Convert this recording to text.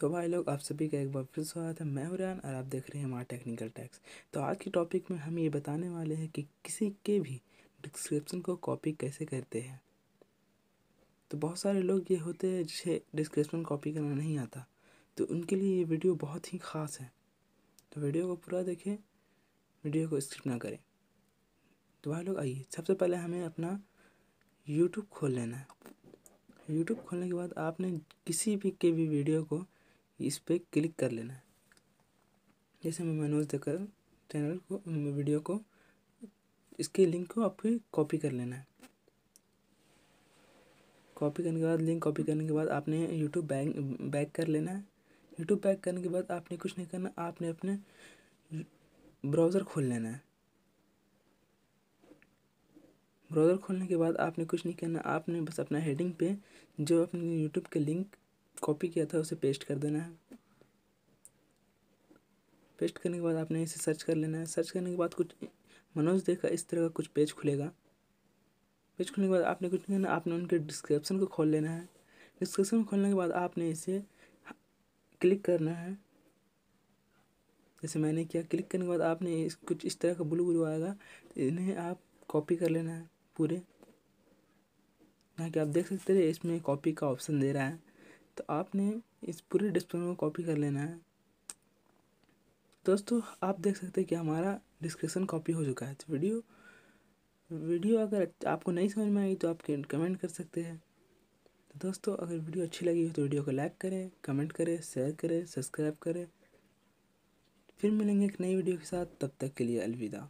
तो भाई लोग आप सभी का एक बार फिर स्वागत है मैं हुरान और आप देख रहे हैं हमारा टेक्निकल टैक्स तो आज के टॉपिक में हम ये बताने वाले हैं कि किसी के भी डिस्क्रिप्शन को कॉपी कैसे करते हैं तो बहुत सारे लोग ये होते हैं जिसे डिस्क्रिप्शन कॉपी करना नहीं आता तो उनके लिए ये वीडियो बहुत ही ख़ास है तो वीडियो को पूरा देखें वीडियो को स्किप ना करें तो भाई लोग आइए सबसे पहले हमें अपना यूट्यूब खोल लेना है यूट्यूब खोलने के बाद आपने किसी भी के भी वीडियो को इस पर क्लिक कर लेना है जैसे मैं मनोज देकर चैनल को वीडियो को इसके लिंक को आपको कॉपी कर लेना है कॉपी करने के बाद लिंक कॉपी करने के बाद आपने यूट्यूब बैक बैक कर लेना है यूट्यूब बैक करने के बाद आपने कुछ नहीं करना आपने अपने ब्राउज़र खोल लेना है ब्राउज़र खोलने के बाद आपने कुछ नहीं करना आपने बस अपना हेडिंग पे जो अपने यूट्यूब के लिंक कॉपी किया था उसे पेस्ट कर देना है पेस्ट करने के बाद आपने इसे सर्च कर लेना है सर्च करने के बाद कुछ मनोज देखा इस तरह का कुछ पेज खुलेगा पेज खुलने के बाद आपने कुछ नहीं करना आपने उनके डिस्क्रिप्शन को खोल लेना है डिस्क्रिप्शन खोलने के बाद आपने इसे क्लिक करना है जैसे मैंने किया क्लिक करने के बाद आपने इस कुछ इस तरह का ब्लू ब्लू आएगा इन्हें आप कॉपी कर लेना है पूरे ना कि आप देख सकते हैं इसमें कॉपी का ऑप्शन दे रहा है तो आपने इस पूरे डिस्क्रिप्शन को कॉपी कर लेना है दोस्तों आप देख सकते हैं कि हमारा डिस्क्रिप्शन कॉपी हो चुका है तो वीडियो वीडियो अगर आपको नहीं समझ में आई तो आप कमेंट कर सकते हैं तो दोस्तों अगर वीडियो अच्छी लगी हो तो वीडियो को लाइक करें कमेंट करें शेयर करें सब्सक्राइब करें फिर मिलेंगे एक नई वीडियो के साथ तब तक के लिए अलविदा